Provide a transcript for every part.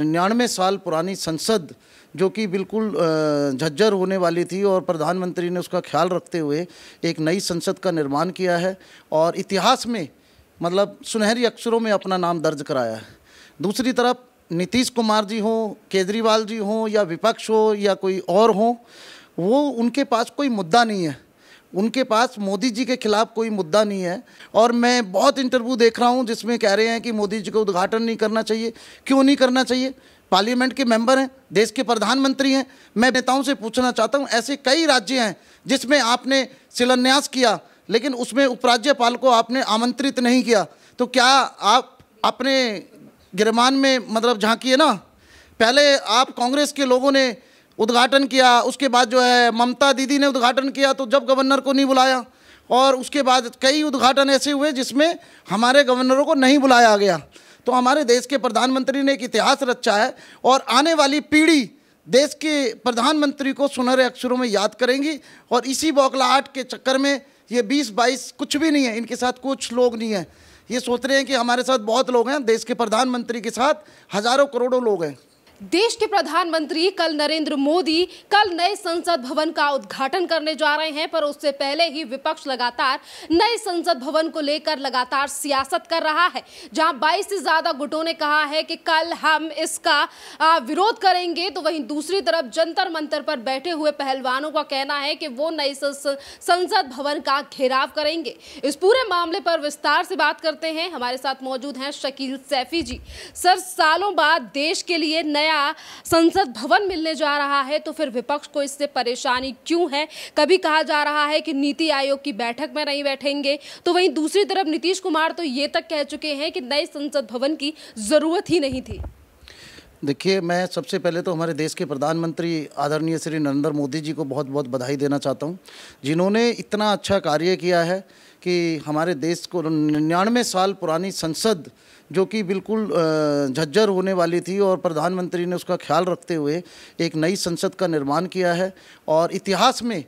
निन्यानवे साल पुरानी संसद जो कि बिल्कुल झज्जर होने वाली थी और प्रधानमंत्री ने उसका ख्याल रखते हुए एक नई संसद का निर्माण किया है और इतिहास में मतलब सुनहरी अक्षरों में अपना नाम दर्ज कराया है दूसरी तरफ नीतीश कुमार जी हों केजरीवाल जी हों या विपक्ष हो या कोई और हो वो उनके पास कोई मुद्दा नहीं है उनके पास मोदी जी के खिलाफ कोई मुद्दा नहीं है और मैं बहुत इंटरव्यू देख रहा हूँ जिसमें कह रहे हैं कि मोदी जी को उद्घाटन नहीं करना चाहिए क्यों नहीं करना चाहिए पार्लियामेंट के मेंबर हैं देश के प्रधानमंत्री हैं मैं नेताओं से पूछना चाहता हूँ ऐसे कई राज्य हैं जिसमें आपने शिलान्यास किया लेकिन उसमें उपराज्यपाल को आपने आमंत्रित नहीं किया तो क्या आप अपने गिरमान में मतलब है ना पहले आप कांग्रेस के लोगों ने उद्घाटन किया उसके बाद जो है ममता दीदी ने उद्घाटन किया तो जब गवर्नर को नहीं बुलाया और उसके बाद कई उद्घाटन ऐसे हुए जिसमें हमारे गवर्नरों को नहीं बुलाया गया तो हमारे देश के प्रधानमंत्री ने एक इतिहास रचा है और आने वाली पीढ़ी देश के प्रधानमंत्री को सुनहरे अक्षरों में याद करेंगी और इसी बौखलाहट के चक्कर में ये बीस बाईस कुछ भी नहीं है इनके साथ कुछ लोग नहीं हैं ये सोच रहे हैं कि हमारे साथ बहुत लोग हैं देश के प्रधानमंत्री के साथ हज़ारों करोड़ों लोग हैं देश के प्रधानमंत्री कल नरेंद्र मोदी कल नए संसद भवन का उद्घाटन करने जा रहे हैं पर उससे पहले ही विपक्ष लगातार नए संसद भवन को लेकर लगातार सियासत कर रहा है जहां 22 से ज्यादा गुटों ने कहा है कि कल हम इसका विरोध करेंगे तो वहीं दूसरी तरफ जंतर मंतर पर बैठे हुए पहलवानों का कहना है कि वो नए संसद भवन का घेराव करेंगे इस पूरे मामले पर विस्तार से बात करते हैं हमारे साथ मौजूद हैं शकील सैफी जी सर सालों बाद देश के लिए नए नया संसद भवन मिलने जा रहा है तो फिर विपक्ष को इससे परेशानी क्यों है कभी कहा जा रहा है कि नीति आयोग की बैठक में नहीं बैठेंगे तो वहीं दूसरी तरफ नीतीश कुमार तो ये तक कह चुके हैं कि नए संसद भवन की ज़रूरत ही नहीं थी देखिए मैं सबसे पहले तो हमारे देश के प्रधानमंत्री आदरणीय श्री नरेंद्र मोदी जी को बहुत बहुत बधाई देना चाहता हूँ जिन्होंने इतना अच्छा कार्य किया है कि हमारे देश को निन्यानवे साल पुरानी संसद जो कि बिल्कुल झज्जर होने वाली थी और प्रधानमंत्री ने उसका ख्याल रखते हुए एक नई संसद का निर्माण किया है और इतिहास में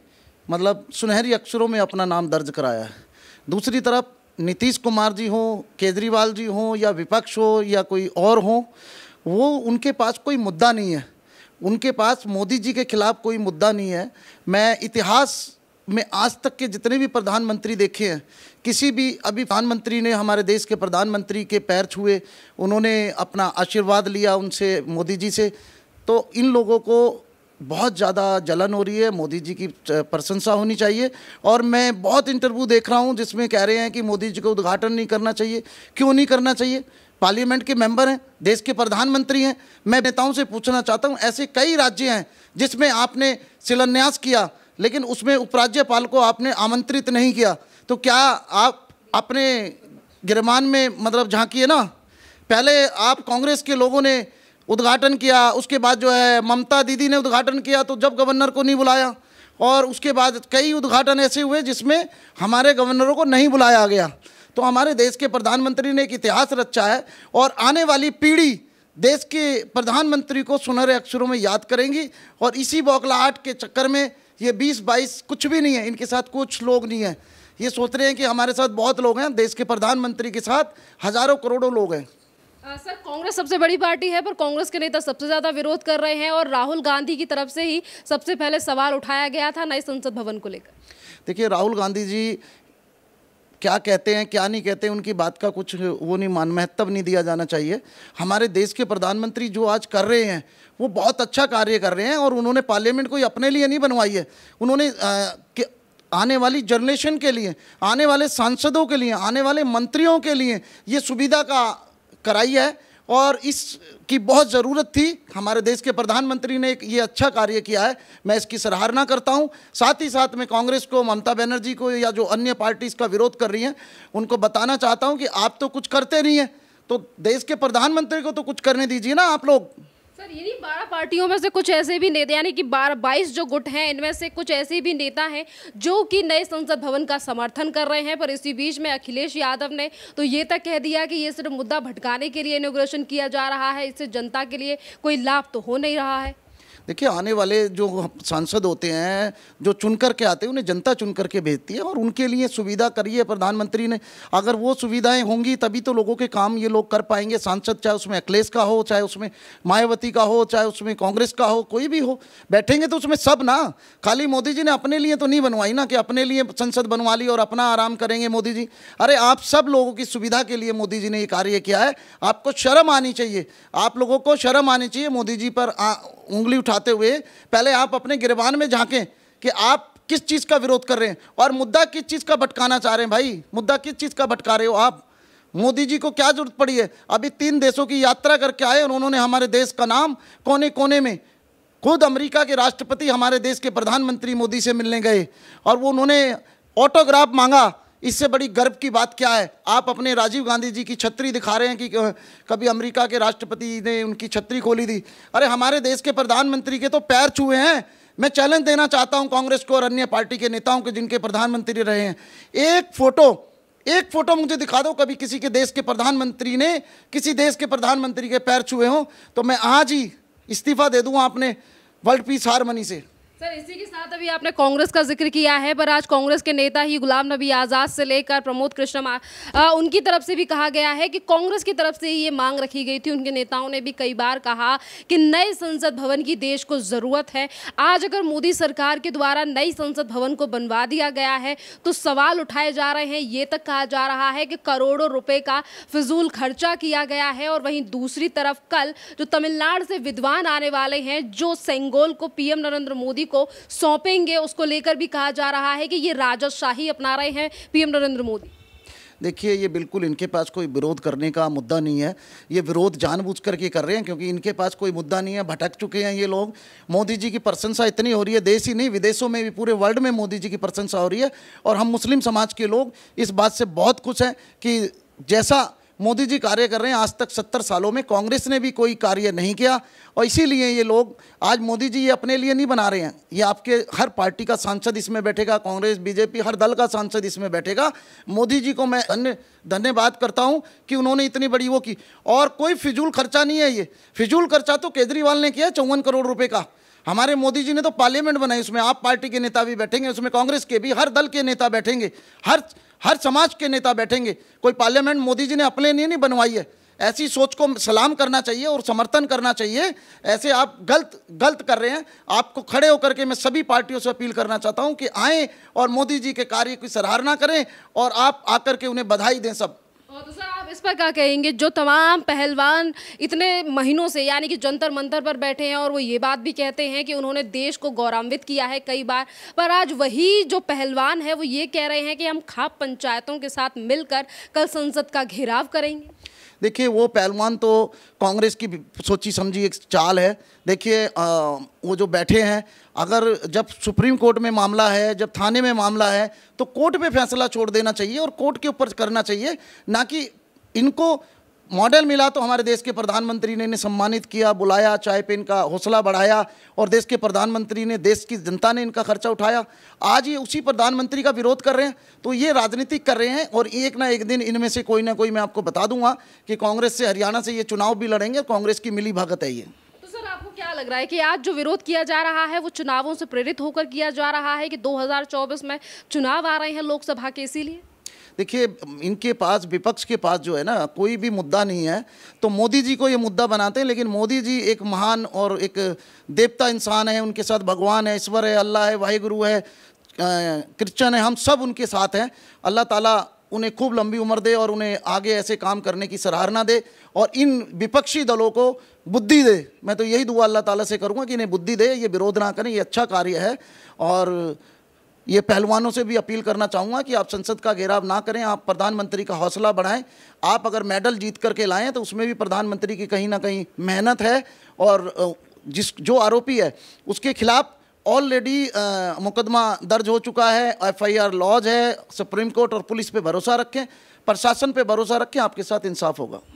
मतलब सुनहरी अक्षरों में अपना नाम दर्ज कराया है दूसरी तरफ नीतीश कुमार जी हों केजरीवाल जी हों या विपक्ष हो या कोई और हों वो उनके पास कोई मुद्दा नहीं है उनके पास मोदी जी के खिलाफ कोई मुद्दा नहीं है मैं इतिहास में आज तक के जितने भी प्रधानमंत्री देखे हैं किसी भी अभी प्रधानमंत्री ने हमारे देश के प्रधानमंत्री के पैर छुए उन्होंने अपना आशीर्वाद लिया उनसे मोदी जी से तो इन लोगों को बहुत ज़्यादा जलन हो रही है मोदी जी की प्रशंसा होनी चाहिए और मैं बहुत इंटरव्यू देख रहा हूँ जिसमें कह रहे हैं कि मोदी जी को उद्घाटन नहीं करना चाहिए क्यों नहीं करना चाहिए पार्लियामेंट के मेंबर हैं देश के प्रधानमंत्री हैं मैं नेताओं से पूछना चाहता हूं ऐसे कई राज्य हैं जिसमें आपने शिलान्यास किया लेकिन उसमें उपराज्यपाल को आपने आमंत्रित नहीं किया तो क्या आप अपने गिरमान में मतलब है ना पहले आप कांग्रेस के लोगों ने उद्घाटन किया उसके बाद जो है ममता दीदी ने उद्घाटन किया तो जब गवर्नर को नहीं बुलाया और उसके बाद कई उद्घाटन ऐसे हुए जिसमें हमारे गवर्नरों को नहीं बुलाया गया तो हमारे देश के प्रधानमंत्री ने एक इतिहास रचा है और आने वाली पीढ़ी देश के प्रधानमंत्री को सुनहरे अक्षरों में याद करेंगी और इसी बौखलाहट के चक्कर में ये 20-22 कुछ भी नहीं है इनके साथ कुछ लोग नहीं हैं ये सोच रहे हैं कि हमारे साथ बहुत लोग हैं देश के प्रधानमंत्री के साथ हज़ारों करोड़ों लोग हैं सर कांग्रेस सबसे बड़ी पार्टी है पर कांग्रेस के नेता सबसे ज़्यादा विरोध कर रहे हैं और राहुल गांधी की तरफ से ही सबसे पहले सवाल उठाया गया था नए संसद भवन को लेकर देखिए राहुल गांधी जी क्या कहते हैं क्या नहीं कहते हैं उनकी बात का कुछ वो नहीं मान महत्व नहीं दिया जाना चाहिए हमारे देश के प्रधानमंत्री जो आज कर रहे हैं वो बहुत अच्छा कार्य कर रहे हैं और उन्होंने पार्लियामेंट कोई अपने लिए नहीं बनवाई है उन्होंने आ, आने वाली जनरेशन के लिए आने वाले सांसदों के लिए आने वाले मंत्रियों के लिए ये सुविधा का कराई है और इसकी बहुत ज़रूरत थी हमारे देश के प्रधानमंत्री ने एक ये अच्छा कार्य किया है मैं इसकी सराहना करता हूँ साथ ही साथ मैं कांग्रेस को ममता बनर्जी को या जो अन्य पार्टीज़ का विरोध कर रही हैं उनको बताना चाहता हूँ कि आप तो कुछ करते नहीं हैं तो देश के प्रधानमंत्री को तो कुछ करने दीजिए ना आप लोग सर यही बारह पार्टियों में से कुछ ऐसे भी नेता यानी कि बारह बाईस जो गुट हैं इनमें से कुछ ऐसे भी नेता हैं जो कि नए संसद भवन का समर्थन कर रहे हैं पर इसी बीच में अखिलेश यादव ने तो ये तक कह दिया कि ये सिर्फ मुद्दा भटकाने के लिए इनोग्रेशन किया जा रहा है इससे जनता के लिए कोई लाभ तो हो नहीं रहा है देखिए आने वाले जो सांसद होते हैं जो चुन कर के आते हैं उन्हें जनता चुन कर के भेजती है और उनके लिए सुविधा करिए प्रधानमंत्री ने अगर वो सुविधाएं होंगी तभी तो लोगों के काम ये लोग कर पाएंगे सांसद चाहे उसमें अखिलेश का हो चाहे उसमें मायावती का हो चाहे उसमें कांग्रेस का हो कोई भी हो बैठेंगे तो उसमें सब ना खाली मोदी जी ने अपने लिए तो नहीं बनवाई ना कि अपने लिए संसद बनवा ली और अपना आराम करेंगे मोदी जी अरे आप सब लोगों की सुविधा के लिए मोदी जी ने ये कार्य किया है आपको शर्म आनी चाहिए आप लोगों को शर्म आनी चाहिए मोदी जी पर आ, उंगली उठा जाते हुए पहले आप अपने गिरबान में झांकें कि आप किस चीज़ का विरोध कर रहे हैं और मुद्दा किस चीज़ का भटकाना चाह रहे हैं भाई मुद्दा किस चीज़ का भटका रहे हो आप मोदी जी को क्या जरूरत पड़ी है अभी तीन देशों की यात्रा करके आए और उन्होंने हमारे देश का नाम कोने कोने में खुद अमेरिका के राष्ट्रपति हमारे देश के प्रधानमंत्री मोदी से मिलने गए और वो उन्होंने ऑटोग्राफ मांगा इससे बड़ी गर्व की बात क्या है आप अपने राजीव गांधी जी की छतरी दिखा रहे हैं कि कभी अमेरिका के राष्ट्रपति ने उनकी छतरी खोली दी अरे हमारे देश के प्रधानमंत्री के तो पैर छुए हैं मैं चैलेंज देना चाहता हूं कांग्रेस को और अन्य पार्टी के नेताओं के जिनके प्रधानमंत्री रहे हैं एक फोटो एक फोटो मुझे दिखा दो कभी किसी के देश के प्रधानमंत्री ने किसी देश के प्रधानमंत्री के पैर छुए हों तो मैं आज ही इस्तीफा दे दूँ आपने वर्ल्ड पीस हारमनी से सर इसी के साथ अभी आपने कांग्रेस का जिक्र किया है पर आज कांग्रेस के नेता ही गुलाम नबी आज़ाद से लेकर प्रमोद कृष्ण उनकी तरफ से भी कहा गया है कि कांग्रेस की तरफ से ही ये मांग रखी गई थी उनके नेताओं ने भी कई बार कहा कि नए संसद भवन की देश को ज़रूरत है आज अगर मोदी सरकार के द्वारा नई संसद भवन को बनवा दिया गया है तो सवाल उठाए जा रहे हैं ये तक कहा जा रहा है कि करोड़ों रुपये का फिजूल खर्चा किया गया है और वहीं दूसरी तरफ कल जो तमिलनाडु से विद्वान आने वाले हैं जो सेंगोल को पी नरेंद्र मोदी मोदी को सौंपेंगे उसको लेकर भी कहा जा रहा है कि ये राजशाही अपना रहे हैं पीएम नरेंद्र मोदी देखिए ये बिल्कुल इनके पास कोई विरोध करने का मुद्दा नहीं है ये विरोध जानबूझ करके कर रहे हैं क्योंकि इनके पास कोई मुद्दा नहीं है भटक चुके हैं ये लोग मोदी जी की प्रशंसा इतनी हो रही है देश ही नहीं विदेशों में भी पूरे वर्ल्ड में मोदी जी की प्रशंसा हो रही है और हम मुस्लिम समाज के लोग इस बात से बहुत खुश हैं कि जैसा मोदी जी कार्य कर रहे हैं आज तक सत्तर सालों में कांग्रेस ने भी कोई कार्य नहीं किया और इसीलिए ये लोग आज मोदी जी ये अपने लिए नहीं बना रहे हैं ये आपके हर पार्टी का सांसद इसमें बैठेगा कांग्रेस बीजेपी हर दल का सांसद इसमें बैठेगा मोदी जी को मैं धन्य धन्यवाद करता हूँ कि उन्होंने इतनी बड़ी वो की और कोई फिजूल खर्चा नहीं है ये फिजूल खर्चा तो केजरीवाल ने किया चौवन करोड़ रुपये का हमारे मोदी जी ने तो पार्लियामेंट बनाई उसमें आप पार्टी के नेता भी बैठेंगे उसमें कांग्रेस के भी हर दल के नेता बैठेंगे हर हर समाज के नेता बैठेंगे कोई पार्लियामेंट मोदी जी ने अपने लिए नहीं बनवाई है ऐसी सोच को सलाम करना चाहिए और समर्थन करना चाहिए ऐसे आप गलत गलत कर रहे हैं आपको खड़े होकर के मैं सभी पार्टियों से अपील करना चाहता हूं कि आएं और मोदी जी के कार्य की सराहना करें और आप आकर के उन्हें बधाई दें सब और तो सर आप इस पर क्या कहेंगे जो तमाम पहलवान इतने महीनों से यानी कि जंतर मंतर पर बैठे हैं और वो ये बात भी कहते हैं कि उन्होंने देश को गौरवान्वित किया है कई बार पर आज वही जो पहलवान है वो ये कह रहे हैं कि हम खाप पंचायतों के साथ मिलकर कल संसद का घेराव करेंगे देखिए वो पहलवान तो कांग्रेस की सोची समझी एक चाल है देखिए वो जो बैठे हैं अगर जब सुप्रीम कोर्ट में मामला है जब थाने में मामला है तो कोर्ट में फैसला छोड़ देना चाहिए और कोर्ट के ऊपर करना चाहिए ना कि इनको मॉडल मिला तो हमारे देश के प्रधानमंत्री ने इन्हें सम्मानित किया बुलाया चाय पे इनका हौसला बढ़ाया और देश के प्रधानमंत्री ने देश की जनता ने इनका खर्चा उठाया आज ये उसी प्रधानमंत्री का विरोध कर रहे हैं तो ये राजनीति कर रहे हैं और एक ना एक दिन इनमें से कोई ना कोई मैं आपको बता दूंगा कि कांग्रेस से हरियाणा से ये चुनाव भी लड़ेंगे कांग्रेस की मिली भगत है ये तो आपको क्या लग रहा है कि आज जो विरोध किया जा रहा है वो चुनावों से प्रेरित होकर किया जा रहा है कि 2024 में चुनाव आ रहे हैं लोकसभा के इसीलिए देखिए इनके पास विपक्ष के पास जो है ना कोई भी मुद्दा नहीं है तो मोदी जी को ये मुद्दा बनाते हैं लेकिन मोदी जी एक महान और एक देवता इंसान है उनके साथ भगवान है ईश्वर है अल्लाह है वाहिगुरु है क्रिश्चन है हम सब उनके साथ हैं अल्लाह ताला उन्हें खूब लंबी उम्र दे और उन्हें आगे ऐसे काम करने की सराहना दे और इन विपक्षी दलों को बुद्धि दे मैं तो यही दुआ अल्लाह ताला से करूँगा कि इन्हें बुद्धि दे ये विरोध ना करें ये अच्छा कार्य है और ये पहलवानों से भी अपील करना चाहूँगा कि आप संसद का घेराव ना करें आप प्रधानमंत्री का हौसला बढ़ाएं आप अगर मेडल जीत करके लाएँ तो उसमें भी प्रधानमंत्री की कहीं ना कहीं मेहनत है और जिस जो आरोपी है उसके खिलाफ़ ऑलरेडी मुकदमा दर्ज हो चुका है एफआईआर लॉज है सुप्रीम कोर्ट और पुलिस पे भरोसा रखें प्रशासन पे भरोसा रखें आपके साथ इंसाफ होगा